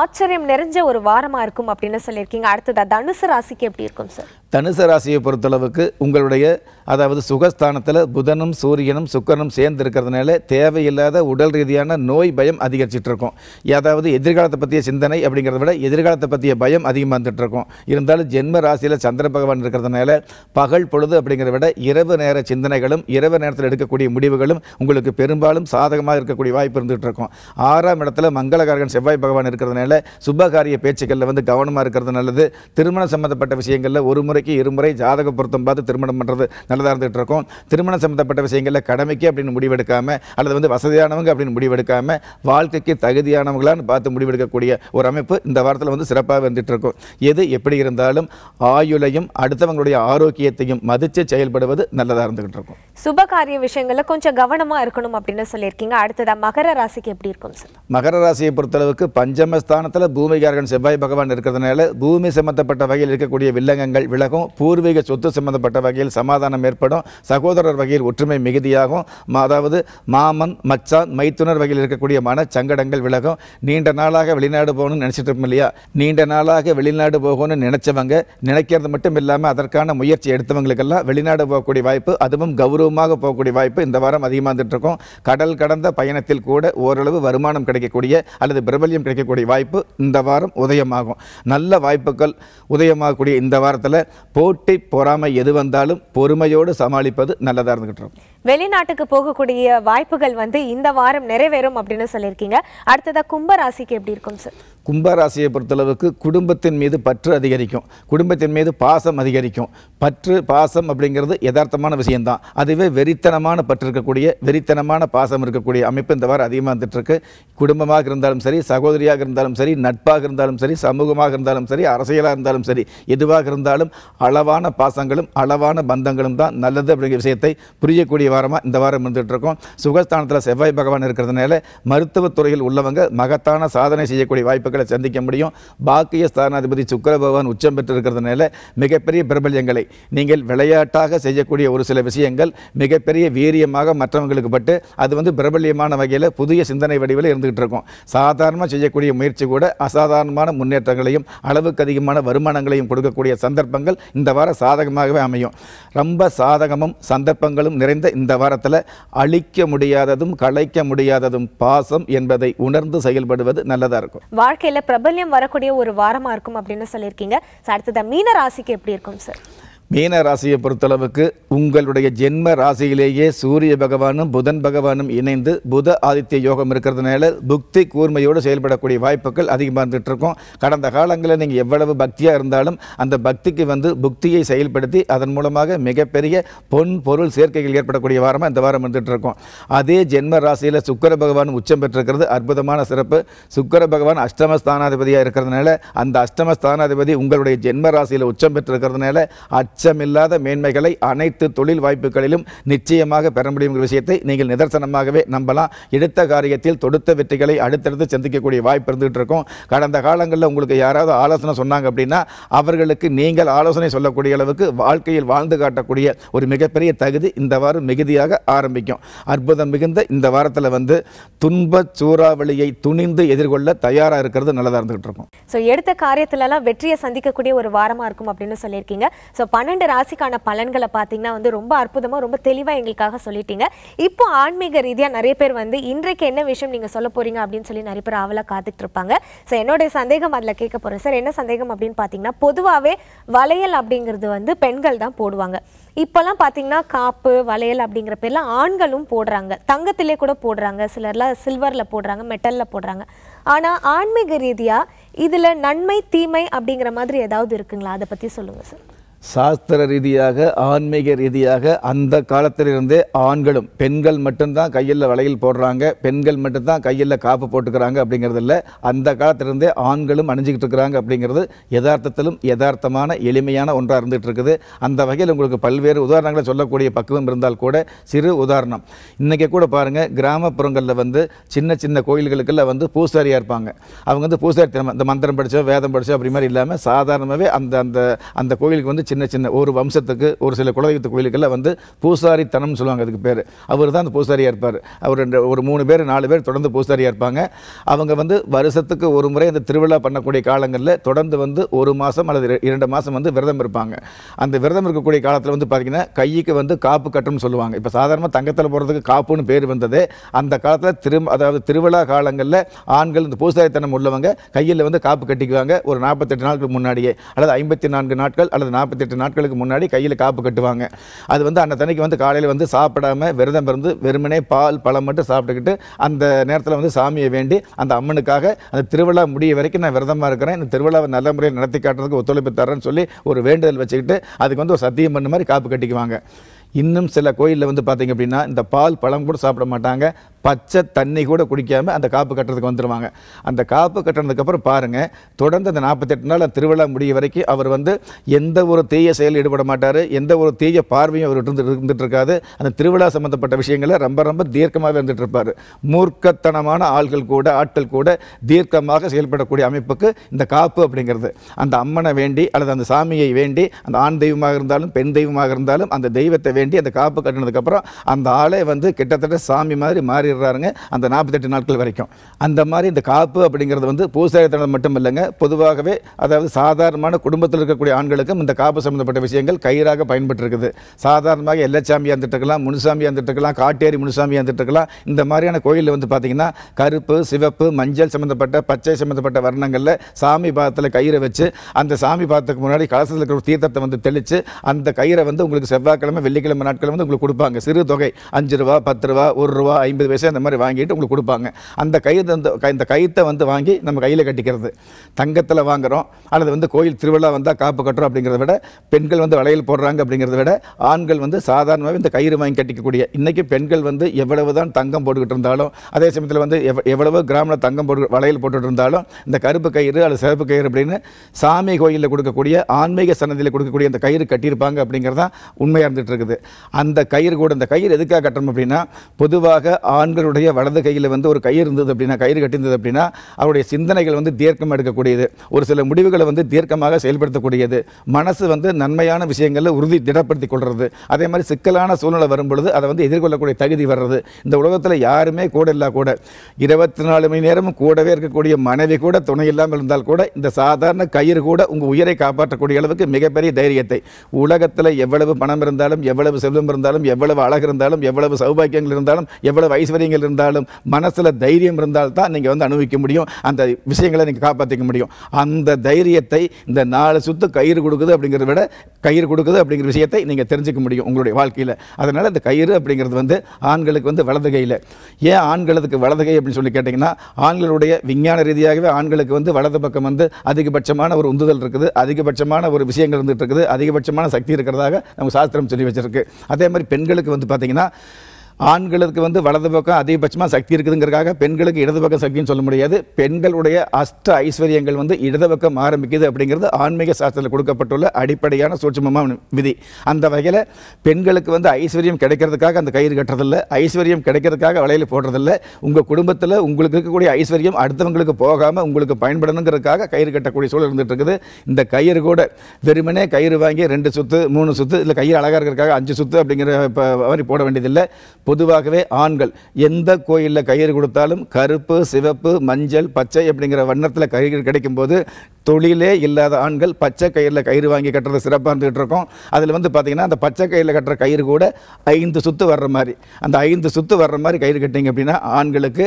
ஆச்சரியம் நிறைஞ்ச ஒரு வாரமாக இருக்கும் அப்படின்னு சொல்லியிருக்கீங்க அடுத்ததாக தனுசு ராசிக்கு எப்படி இருக்கும் சார் தனுசு ராசியை பொறுத்தளவுக்கு உங்களுடைய அதாவது சுகஸ்தானத்தில் புதனும் சூரியனும் சுக்கரனும் சேர்ந்து இருக்கிறதுனால தேவையில்லாத உடல் ரீதியான நோய் பயம் அதிகரிச்சுட்டு இருக்கும் அதாவது எதிர்காலத்தை பற்றிய சிந்தனை அப்படிங்கிறத விட எதிர்காலத்தை பற்றிய பயம் அதிகமாக இருந்துகிட்டு இருக்கும் இருந்தாலும் ஜென்ம ராசியில் சந்திர பகவான் இருக்கிறதுனால பகல் பொழுது அப்படிங்கிறத விட இரவு நேர சிந்தனைகளும் இரவு நேரத்தில் எடுக்கக்கூடிய முடிவுகளும் உங்களுக்கு பெரும்பாலும் சாதகமாக இருக்கக்கூடிய வாய்ப்பு இருந்துகிட்டு இருக்கும் ஆறாம் இடத்துல மங்களகாரகன் செவ்வாய் பகவான் இருக்கிறதுனால சுபகாரிய பேச்சுக்களில் வந்து கவனமாக இருக்கிறது நல்லது திருமணம் சம்மந்தப்பட்ட விஷயங்களில் ஒரு முறை நாளைக்கு இருமுறை ஜாதக பொருத்தம் பார்த்து திருமணம் பண்ணுறது நல்லதாக இருந்துகிட்டு இருக்கோம் திருமணம் சம்மந்தப்பட்ட விஷயங்களில் கடமைக்கு அப்படின்னு முடிவெடுக்காமல் அல்லது வந்து வசதியானவங்க அப்படின்னு முடிவெடுக்காமல் வாழ்க்கைக்கு தகுதியானவங்களான்னு பார்த்து முடிவெடுக்கக்கூடிய ஒரு அமைப்பு இந்த வாரத்தில் வந்து சிறப்பாக வந்துட்டு இருக்கும் எது எப்படி இருந்தாலும் ஆயுளையும் அடுத்தவங்களுடைய ஆரோக்கியத்தையும் மதித்து செயல்படுவது நல்லதாக இருந்துகிட்டு இருக்கும் சுபகாரிய விஷயங்களில் கொஞ்சம் கவனமாக இருக்கணும் அப்படின்னு சொல்லியிருக்கீங்க அடுத்ததாக மகர ராசிக்கு எப்படி இருக்கும் மகர ராசியை பொறுத்தளவுக்கு பஞ்சமஸ்தானத்தில் பூமிகாரகன் செவ்வாய் பகவான் இருக்கிறதுனால பூமி சம்பந்தப்பட்ட வகையில் இருக்கக்கூடிய வில்லங்கங்கள் விலகும் மிகுதியாகும் பூர்வீக சொத்து சம்பந்தப்பட்ட வகையில் சமாதானம் ஏற்படும் சகோதரர் வகையில் ஒற்றுமை மிகுதியாகும் அதாவது மாமன் மச்சான் மைத்துனர் வகையில் இருக்கக்கூடிய மன சங்கடங்கள் விலகும் நீண்ட நாளாக வெளிநாடு போகணும்னு நினச்சிட்டு இருக்கோம் இல்லையா நீண்ட நாளாக வெளிநாடு போகணும்னு நினச்சவங்க நினைக்கிறது மட்டும் இல்லாமல் அதற்கான முயற்சி எடுத்தவங்களுக்கெல்லாம் வெளிநாடு போகக்கூடிய வாய்ப்பு அதுவும் கௌரவமாக போகக்கூடிய வாய்ப்பு இந்த வாரம் அதிகமாக இருந்துட்டு இருக்கும் கடல் கடந்த பயணத்தில் கூட ஓரளவு வருமானம் கிடைக்கக்கூடிய அல்லது பிரபல்யம் கிடைக்கக்கூடிய வாய்ப்பு இந்த வாரம் உதயமாகும் நல்ல வாய்ப்புகள் உதயமாகக்கூடிய இந்த வாரத்தில் போட்டி பொறாமை எது வந்தாலும் பொறுமையோடு சமாளிப்பது நல்லதாக இருந்துகிட்டு இருக்கும் வெளிநாட்டுக்கு போகக்கூடிய வாய்ப்புகள் வந்து இந்த வாரம் நிறைவேறும் அப்படின்னு சொல்லியிருக்கீங்க அடுத்ததாக கும்பராசிக்கு எப்படி இருக்கும் சார் கும்பராசியை பொறுத்தளவுக்கு குடும்பத்தின் மீது பற்று அதிகரிக்கும் குடும்பத்தின் மீது பாசம் அதிகரிக்கும் பற்று பாசம் அப்படிங்கிறது யதார்த்தமான விஷயம்தான் அதுவே வெறித்தனமான பற்று இருக்கக்கூடிய வெறித்தனமான பாசம் இருக்கக்கூடிய அமைப்பு இந்த வாரம் அதிகமாக வந்துட்டுருக்கு குடும்பமாக இருந்தாலும் சரி சகோதரியாக இருந்தாலும் சரி நட்பாக இருந்தாலும் சரி சமூகமாக இருந்தாலும் சரி அரசியலாக இருந்தாலும் சரி எதுவாக இருந்தாலும் அளவான பாசங்களும் அளவான பந்தங்களும் தான் நல்லது அப்படிங்கிற விஷயத்தை புரியக்கூடிய வாரமாக இந்த வாரம் இருந்துகிட்ருக்கோம் சுகஸ்தானத்தில் செவ்வாய் பகவான் இருக்கிறதுனால மருத்துவத்துறையில் உள்ளவங்க மகத்தான சாதனை செய்யக்கூடிய வாய்ப்புகள் வாய்ப்புகளை சந்திக்க முடியும் பாக்கிய ஸ்தானாதிபதி சுக்கர பகவான் உச்சம் பெற்றிருக்கிறதுனால மிகப்பெரிய பிரபல்யங்களை நீங்கள் விளையாட்டாக செய்யக்கூடிய ஒரு சில விஷயங்கள் மிகப்பெரிய வீரியமாக மற்றவங்களுக்கு பட்டு அது வந்து பிரபல்யமான வகையில் புதிய சிந்தனை வடிவில் இருந்துகிட்டு இருக்கும் சாதாரணமாக செய்யக்கூடிய முயற்சி கூட அசாதாரணமான முன்னேற்றங்களையும் அளவுக்கு அதிகமான வருமானங்களையும் கொடுக்கக்கூடிய சந்தர்ப்பங்கள் இந்த வாரம் சாதகமாகவே அமையும் ரொம்ப சாதகமும் சந்தர்ப்பங்களும் நிறைந்த இந்த வாரத்தில் அழிக்க முடியாததும் கலைக்க முடியாததும் பாசம் என்பதை உணர்ந்து செயல்படுவது நல்லதாக இருக்கும் வாழ்க்கை வாழ்க்கையில் பிரபல்யம் வரக்கூடிய ஒரு வாரமாக இருக்கும் அப்படின்னு சொல்லியிருக்கீங்க ஸோ அடுத்தது மீன ராசிக்கு எப்படி இருக்கும் சார் மீன ராசியை பொறுத்தளவுக்கு உங்களுடைய ஜென்ம ராசியிலேயே சூரிய பகவானும் புதன் பகவானும் இணைந்து புத ஆதித்ய யோகம் இருக்கிறதுனால புக்தி கூர்மையோடு செயல்படக்கூடிய வாய்ப்புகள் அதிகமாக இருந்துகிட்டு இருக்கும் கடந்த காலங்களில் நீங்கள் எவ்வளவு பக்தியாக இருந்தாலும் அந்த பக்திக்கு வந்து புக்தியை செயல்படுத்தி அதன் மூலமாக மிகப்பெரிய பொன் பொருள் சேர்க்கைகள் ஏற்படக்கூடிய வாரமாக இந்த வாரம் இருந்துகிட்டு இருக்கும் அதே ஜென்ம ராசியில் சுக்கர பகவான் உச்சம் பெற்றிருக்கிறது அற்புதமான சிறப்பு சுக்கர பகவான் அஷ்டம ஸ்தானாதிபதியாக இருக்கிறதுனால அந்த அஷ்டமஸ்தானாதிபதி உங்களுடைய ஜென்ம ராசியில் உச்சம் பெற்றிருக்கிறதுனால அச்சமில்லாத மேன்மைகளை அனைத்து தொழில் வாய்ப்புகளிலும் நிச்சயமாக பெற முடியும் விஷயத்தை நீங்கள் நிதர்சனமாகவே நம்பலாம் எடுத்த காரியத்தில் தொடுத்த வெற்றிகளை அடுத்தடுத்து சந்திக்கக்கூடிய வாய்ப்பு இருந்துகிட்டு இருக்கும் கடந்த காலங்களில் உங்களுக்கு யாராவது ஆலோசனை சொன்னாங்க அப்படின்னா அவர்களுக்கு நீங்கள் ஆலோசனை சொல்லக்கூடிய அளவுக்கு வாழ்க்கையில் வாழ்ந்து காட்டக்கூடிய ஒரு மிகப்பெரிய தகுதி இந்த வாரம் மிகுதியாக ஆரம்பிக்கும் அற்புதம் மிகுந்த இந்த வாரத்தில் வந்து துன்ப சூறாவளியை துணிந்து எதிர்கொள்ள தயாராக இருக்கிறது நல்லதாக இருந்துகிட்டு இருக்கும் ஸோ எடுத்த காரியத்திலலாம் வெற்றியை சந்திக்கக்கூடிய ஒரு வாரமாக இருக்கும் அப்படின்னு சொல்லியிருக்கீங்க ஸோ பன்னெண்டு ராசிக்கான பலன்களை பார்த்தீங்கன்னா வந்து ரொம்ப அற்புதமாக ரொம்ப தெளிவாக எங்களுக்காக சொல்லிட்டீங்க இப்போ ஆன்மீக ரீதியாக நிறைய பேர் வந்து இன்றைக்கு என்ன விஷயம் நீங்கள் சொல்ல போகிறீங்க அப்படின்னு சொல்லி நிறைய பேர் ஆவலாக காத்துட்டு இருப்பாங்க ஸோ என்னுடைய சந்தேகம் அதில் கேட்க போகிறேன் சார் என்ன சந்தேகம் அப்படின்னு பார்த்தீங்கன்னா பொதுவாகவே வளையல் அப்படிங்கிறது வந்து பெண்கள் தான் போடுவாங்க இப்போல்லாம் பார்த்தீங்கன்னா காப்பு வளையல் அப்படிங்கிற பேர்லாம் ஆண்களும் போடுறாங்க தங்கத்திலே கூட போடுறாங்க சிலர்லாம் சில்வரில் போடுறாங்க மெட்டலில் போடுறாங்க ஆனால் ஆன்மீக ரீதியாக இதில் நன்மை தீமை அப்படிங்கிற மாதிரி ஏதாவது இருக்குங்களா அதை பற்றி சொல்லுங்கள் சார் சாஸ்திர ரீதியாக ஆன்மீக ரீதியாக அந்த காலத்திலிருந்தே ஆண்களும் பெண்கள் மட்டும்தான் கையில் வளையல் போடுறாங்க பெண்கள் மட்டும்தான் கையில் காப்பு போட்டுக்கிறாங்க அப்படிங்கிறது இல்லை அந்த காலத்திலிருந்தே ஆண்களும் அணிஞ்சிக்கிட்டு இருக்கிறாங்க அப்படிங்கிறது யதார்த்தத்திலும் யதார்த்தமான எளிமையான ஒன்றாக இருந்துகிட்டு இருக்குது அந்த வகையில் உங்களுக்கு பல்வேறு உதாரணங்களை சொல்லக்கூடிய பக்குவம் இருந்தால் கூட சிறு உதாரணம் இன்றைக்கி கூட பாருங்கள் கிராமப்புறங்களில் வந்து சின்ன சின்ன கோயில்களுக்கெல்லாம் வந்து பூசாரியாக இருப்பாங்க அவங்க வந்து பூசாரி இந்த மந்திரம் படித்தோ வேதம் படித்தோ அப்படி மாதிரி இல்லாமல் சாதாரணமாகவே அந்த அந்த அந்த கோயிலுக்கு வந்து சின்ன சின்ன ஒரு வம்சத்துக்கு ஒரு சில குலதெய்வத்து கோயிலுக்கெல்லாம் வந்து பூசாரி சொல்லுவாங்க அதுக்கு பேர் அவர் தான் அந்த பூசாரியாக இருப்பார் அவர் ரெண்டு ஒரு மூணு பேர் நாலு பேர் தொடர்ந்து பூசாரியாக இருப்பாங்க அவங்க வந்து வருஷத்துக்கு ஒரு முறை அந்த திருவிழா பண்ணக்கூடிய காலங்களில் தொடர்ந்து வந்து ஒரு மாதம் அல்லது இரண்டு மாதம் வந்து விரதம் இருப்பாங்க அந்த விரதம் இருக்கக்கூடிய காலத்தில் வந்து பார்த்திங்கன்னா கைக்கு வந்து காப்பு கட்டும்னு சொல்லுவாங்க இப்போ சாதாரணமாக தங்கத்தில் போடுறதுக்கு காப்புன்னு பேர் வந்தது அந்த காலத்தில் திரு அதாவது திருவிழா காலங்களில் ஆண்கள் இந்த பூசாரித்தனம் உள்ளவங்க கையில் வந்து காப்பு கட்டிக்குவாங்க ஒரு நாற்பத்தெட்டு நாளுக்கு முன்னாடியே அல்லது ஐம்பத்தி நான்கு நாட்கள் அல்லது நாற்பத்தி எட்டு நாட்களுக்கு முன்னாடி கையில் காப்பு கட்டுவாங்க அது வந்து அன்னத்தன்னைக்கு வந்து காலையில் வந்து சாப்பிடாம விரதம் பிறந்து வெறுமனே பால் பழம் மட்டும் சாப்பிட்டுக்கிட்டு அந்த நேரத்தில் வந்து சாமியை வேண்டி அந்த அம்மனுக்காக அந்த திருவிழா முடிய வரைக்கும் நான் விரதமாக இருக்கிறேன் இந்த திருவிழாவை நல்ல முறையில் நடத்தி காட்டுறதுக்கு ஒத்துழைப்பு தரேன்னு சொல்லி ஒரு வேண்டுதல் வச்சுக்கிட்டு அதுக்கு வந்து ஒரு சத்தியம் பண்ண மாதிரி காப்பு கட்டிக்குவாங்க இன்னும் சில கோயிலில் வந்து பார்த்திங்க அப்படின்னா இந்த பால் பழம் கூட சாப்பிட மாட்டாங்க பச்சை தண்ணி கூட குடிக்காமல் அந்த காப்பு கட்டுறதுக்கு வந்துடுவாங்க அந்த காப்பு கட்டினதுக்கப்புறம் பாருங்கள் தொடர்ந்து அந்த நாற்பத்தெட்டு நாள் திருவிழா முடிய வரைக்கும் அவர் வந்து எந்த ஒரு தீய செயல் ஈடுபட மாட்டார் எந்த ஒரு தீய பார்வையும் அவர் இருந்து இருந்துட்டு இருக்காது அந்த திருவிழா சம்மந்தப்பட்ட விஷயங்களை ரொம்ப ரொம்ப தீர்க்கமாக இருந்துட்டு இருப்பார் மூர்க்கத்தனமான ஆள்கள் கூட ஆட்கள் கூட தீர்க்கமாக செயல்படக்கூடிய அமைப்புக்கு இந்த காப்பு அப்படிங்கிறது அந்த அம்மனை வேண்டி அல்லது அந்த சாமியை வேண்டி அந்த ஆண் தெய்வமாக இருந்தாலும் பெண் தெய்வமாக இருந்தாலும் அந்த தெய்வத்தை வேண்டி அந்த காப்பு கட்டினதுக்கப்புறம் அந்த ஆளை வந்து கிட்டத்தட்ட சாமி மாதிரி மாறி போயிடுறாருங்க அந்த நாற்பத்தெட்டு நாட்கள் வரைக்கும் அந்த மாதிரி இந்த காப்பு அப்படிங்கிறது வந்து பூசாரித்தனம் மட்டும் இல்லைங்க பொதுவாகவே அதாவது சாதாரணமான குடும்பத்தில் இருக்கக்கூடிய ஆண்களுக்கும் இந்த காப்பு சம்மந்தப்பட்ட விஷயங்கள் கயிறாக பயன்பட்டுருக்குது சாதாரணமாக எல்லச்சாமி அந்திட்டுருக்கலாம் முனுசாமி அந்திட்டுருக்கலாம் காட்டேரி முனுசாமி அந்திட்டுருக்கலாம் இந்த மாதிரியான கோயிலில் வந்து பார்த்திங்கன்னா கருப்பு சிவப்பு மஞ்சள் சம்மந்தப்பட்ட பச்சை சம்மந்தப்பட்ட வர்ணங்களில் சாமி பாதத்தில் கயிறை வச்சு அந்த சாமி பாதத்துக்கு முன்னாடி கலசத்தில் இருக்கிற தீர்த்தத்தை வந்து தெளித்து அந்த கயிறை வந்து உங்களுக்கு செவ்வாய்க்கிழமை வெள்ளிக்கிழமை நாட்கள் வந்து உங்களுக்கு கொடுப்பாங்க சிறு தொகை அஞ்சு ரூபா பத்து ரூபா ஒரு ரூபா ஐம்பது வயசு பைசா இந்த மாதிரி வாங்கிட்டு உங்களுக்கு கொடுப்பாங்க அந்த கயிறு வந்து இந்த கயிற்றை வந்து வாங்கி நம்ம கையில் கட்டிக்கிறது தங்கத்தில் வாங்குகிறோம் அல்லது வந்து கோயில் திருவிழா வந்தால் காப்பு கட்டுறோம் அப்படிங்கிறத விட பெண்கள் வந்து வளையல் போடுறாங்க அப்படிங்கிறத விட ஆண்கள் வந்து சாதாரணமாகவே இந்த கயிறு வாங்கி கட்டிக்கக்கூடிய இன்றைக்கி பெண்கள் வந்து எவ்வளவு தான் தங்கம் போட்டுக்கிட்டு இருந்தாலும் அதே சமயத்தில் வந்து எவ் எவ்வளவு கிராமில் தங்கம் போட்டு வளையல் போட்டுட்டு இருந்தாலும் இந்த கருப்பு கயிறு அல்லது சிறப்பு கயிறு அப்படின்னு சாமி கோயிலில் கொடுக்கக்கூடிய ஆன்மீக சன்னதியில் கொடுக்கக்கூடிய அந்த கயிறு கட்டியிருப்பாங்க அப்படிங்கிறதான் உண்மையாக இருந்துகிட்டு இருக்குது அந்த கயிறு கூட அந்த கயிறு எதுக்காக கட்டணும் அப்படின்னா பொதுவாக ஆண் ஆண்களுடைய வலது கையில் வந்து ஒரு கயிறு இருந்தது அப்படின்னா கயிறு கட்டிருந்தது அப்படின்னா அவருடைய சிந்தனைகள் வந்து தீர்க்கம் எடுக்கக்கூடியது ஒரு சில முடிவுகளை வந்து தீர்க்கமாக செயல்படுத்தக்கூடியது மனசு வந்து நன்மையான விஷயங்களில் உறுதி திடப்படுத்தி கொள்வது அதே மாதிரி சிக்கலான சூழ்நிலை வரும்பொழுது அதை வந்து எதிர்கொள்ளக்கூடிய தகுதி வர்றது இந்த உலகத்தில் யாருமே கூட இல்லை கூட இருபத்தி நாலு மணி நேரமும் கூடவே இருக்கக்கூடிய மனைவி கூட துணை இல்லாமல் இருந்தால் கூட இந்த சாதாரண கயிறு கூட உங்கள் உயிரை காப்பாற்றக்கூடிய அளவுக்கு மிகப்பெரிய தைரியத்தை உலகத்தில் எவ்வளவு பணம் இருந்தாலும் எவ்வளவு செல்வம் இருந்தாலும் எவ்வளவு அழகு இருந்தாலும் எவ்வளவு சௌபாகியங்கள் இருந்தாலும் எவ்வளவு ஐஸ்வர்யம் காரியங்கள் இருந்தாலும் மனசில் தைரியம் இருந்தால் தான் நீங்கள் வந்து அனுபவிக்க முடியும் அந்த விஷயங்களை நீங்கள் காப்பாற்றிக்க முடியும் அந்த தைரியத்தை இந்த நாலு சுத்து கயிறு கொடுக்குது அப்படிங்கிறத விட கயிறு கொடுக்குது அப்படிங்கிற விஷயத்தை நீங்கள் தெரிஞ்சுக்க முடியும் உங்களுடைய வாழ்க்கையில் அதனால் இந்த கயிறு அப்படிங்கிறது வந்து ஆண்களுக்கு வந்து வலது கையில் ஏன் ஆண்களுக்கு வலது கை அப்படின்னு சொல்லி கேட்டிங்கன்னா ஆண்களுடைய விஞ்ஞான ரீதியாகவே ஆண்களுக்கு வந்து வலது பக்கம் வந்து அதிகபட்சமான ஒரு உந்துதல் இருக்குது அதிகபட்சமான ஒரு விஷயங்கள் இருந்துகிட்டு இருக்குது அதிகபட்சமான சக்தி இருக்கிறதாக நம்ம சாஸ்திரம் சொல்லி வச்சிருக்கு அதே மாதிரி பெண்களுக்கு வந்து பார்த்திங்கன்னா ஆண்களுக்கு வந்து வலது பக்கம் அதிகபட்சமாக சக்தி இருக்குதுங்கிறக்காக பெண்களுக்கு இடது பக்கம் சக்தின்னு சொல்ல முடியாது பெண்களுடைய அஷ்ட ஐஸ்வர்யங்கள் வந்து இடது பக்கம் ஆரம்பிக்குது அப்படிங்கிறது ஆன்மீக சாஸ்திரத்தில் கொடுக்கப்பட்டுள்ள அடிப்படையான சூட்சமமான விதி அந்த வகையில் பெண்களுக்கு வந்து ஐஸ்வர்யம் கிடைக்கிறதுக்காக அந்த கயிறு கட்டுறதில்ல ஐஸ்வர்யம் கிடைக்கிறதுக்காக வலையில் போடுறதில்ல உங்கள் குடும்பத்தில் உங்களுக்கு இருக்கக்கூடிய ஐஸ்வர்யம் அடுத்தவங்களுக்கு போகாமல் உங்களுக்கு பயன்படணுங்கிறதுக்காக கயிறு கட்டக்கூடிய சூழல் இருந்துகிட்டு இருக்குது இந்த கயிறு கூட வெறுமனே கயிறு வாங்கி ரெண்டு சுத்து மூணு சுத்து இல்லை கயிறு அழகாக இருக்கிறதுக்காக அஞ்சு சுத்து அப்படிங்கிற மாதிரி போட வேண்டியதில்லை பொதுவாகவே ஆண்கள் எந்த கோயிலில் கயிறு கொடுத்தாலும் கருப்பு சிவப்பு மஞ்சள் பச்சை அப்படிங்கிற வண்ணத்தில் கயிறு கிடைக்கும்போது தொழிலே இல்லாத ஆண்கள் பச்சை கயிறில் கயிறு வாங்கி கட்டுறது சிறப்பாக இருந்துகிட்டு இருக்கோம் அதில் வந்து பார்த்திங்கன்னா அந்த பச்சை கயிறில் கட்டுற கயிறு கூட ஐந்து சுத்து வர்ற மாதிரி அந்த ஐந்து சுத்து வர்ற மாதிரி கயிறு கட்டிங்க அப்படின்னா ஆண்களுக்கு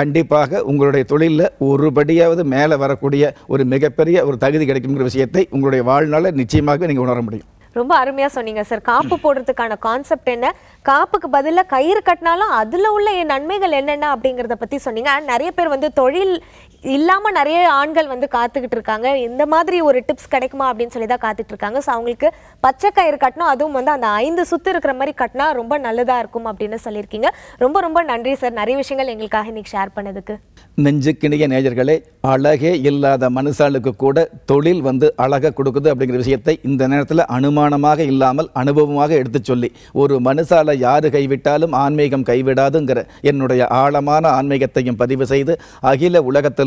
கண்டிப்பாக உங்களுடைய தொழிலில் ஒருபடியாவது மேலே வரக்கூடிய ஒரு மிகப்பெரிய ஒரு தகுதி கிடைக்குங்கிற விஷயத்தை உங்களுடைய வாழ்நாளில் நிச்சயமாக நீங்கள் உணர முடியும் ரொம்ப அருமையாக சொன்னீங்க சார் காப்பு போடுறதுக்கான கான்செப்ட் என்ன காப்புக்கு பதிலாக கயிறு கட்டினாலும் அதில் உள்ள நன்மைகள் என்னென்ன அப்படிங்கிறத பற்றி சொன்னீங்க நிறைய பேர் வந்து தொழில் இல்லாமல் நிறைய ஆண்கள் வந்து காத்துக்கிட்டு இருக்காங்க இந்த மாதிரி ஒரு டிப்ஸ் கிடைக்குமா அப்படின்னு சொல்லி தான் காத்துட்டு இருக்காங்க ஸோ அவங்களுக்கு பச்சை கயிறு கட்டணும் அதுவும் வந்து அந்த ஐந்து சுத்து இருக்கிற மாதிரி கட்டினா ரொம்ப நல்லதாக இருக்கும் அப்படின்னு சொல்லியிருக்கீங்க ரொம்ப ரொம்ப நன்றி சார் நிறைய விஷயங்கள் எங்களுக்காக இன்னைக்கு ஷேர் பண்ணதுக்கு நெஞ்சுக்கிணிய நேஜர்களே அழகே இல்லாத மனுஷாளுக்கு கூட தொழில் வந்து அழகாக கொடுக்குது அப்படிங்கிற விஷயத்தை இந்த நேரத்தில் அனுமானமாக இல்லாமல் அனுபவமாக எடுத்து சொல்லி ஒரு மனுஷாலை யார் கைவிட்டாலும் ஆன்மீகம் கைவிடாதுங்கிற என்னுடைய ஆழமான ஆன்மீகத்தையும் பதிவு செய்து அகில உலகத்தில்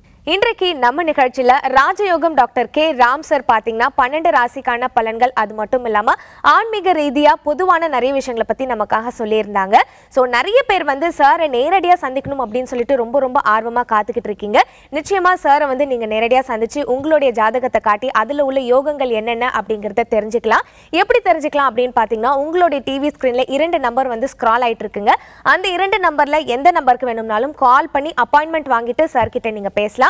இன்றைக்கு நம்ம நிகழ்ச்சியில் ராஜயோகம் டாக்டர் கே ராம் சார் பார்த்தீங்கன்னா பன்னெண்டு ராசிக்கான பலன்கள் அது மட்டும் இல்லாமல் ஆன்மீக ரீதியாக பொதுவான நிறைய விஷயங்களை பற்றி நமக்காக சொல்லியிருந்தாங்க ஸோ நிறைய பேர் வந்து சாரை நேரடியாக சந்திக்கணும் அப்படின்னு சொல்லிட்டு ரொம்ப ரொம்ப ஆர்வமாக காத்துக்கிட்டு இருக்கீங்க நிச்சயமாக சாரை வந்து நீங்கள் நேரடியாக சந்தித்து உங்களுடைய ஜாதகத்தை காட்டி அதில் உள்ள யோகங்கள் என்னென்ன அப்படிங்கிறத தெரிஞ்சுக்கலாம் எப்படி தெரிஞ்சுக்கலாம் அப்படின்னு பார்த்தீங்கன்னா உங்களுடைய டிவி ஸ்க்ரீனில் இரண்டு நம்பர் வந்து ஸ்க்ரால் ஆயிட்டு இருக்குங்க அந்த இரண்டு நம்பரில் எந்த நம்பருக்கு வேணும்னாலும் கால் பண்ணி அப்பாயின்மெண்ட் வாங்கிட்டு சார்கிட்ட நீங்கள் பேசலாம்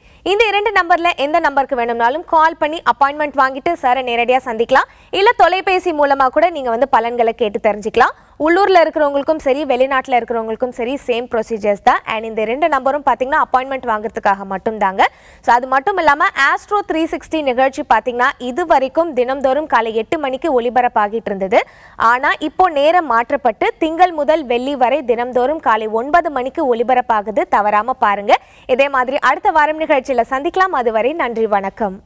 இந்த இரண்டு நம்பரில் எந்த நம்பருக்கு வேணும்னாலும் கால் பண்ணி அப்பாயின்மெண்ட் வாங்கிட்டு சாரை நேரடியாக சந்திக்கலாம் இல்லை தொலைபேசி மூலமாக கூட நீங்கள் வந்து பலன்களை கேட்டு தெரிஞ்சுக்கலாம் உள்ளூரில் இருக்கிறவங்களுக்கும் சரி வெளிநாட்டில் இருக்கிறவங்களுக்கும் சரி சேம் ப்ரொசீஜர்ஸ் தான் அண்ட் இந்த ரெண்டு நம்பரும் பார்த்தீங்கன்னா அப்பாயின்மெண்ட் வாங்குறதுக்காக மட்டும்தாங்க ஸோ அது மட்டும் இல்லாமல் ஆஸ்ட்ரோ த்ரீ சிக்ஸ்டி நிகழ்ச்சி பார்த்தீங்கன்னா இது வரைக்கும் தினம்தோறும் காலை எட்டு மணிக்கு ஒளிபரப்பாகிட்டு இருந்தது ஆனால் இப்போ நேரம் மாற்றப்பட்டு திங்கள் முதல் வெள்ளி வரை தினம்தோறும் காலை ஒன்பது மணிக்கு ஒளிபரப்பாகுது தவறாமல் பாருங்கள் இதே மாதிரி அடுத்த வாரம் நிகழ்ச்சி நிகழ்ச்சியில் சந்திக்கலாம் அதுவரை நன்றி வணக்கம்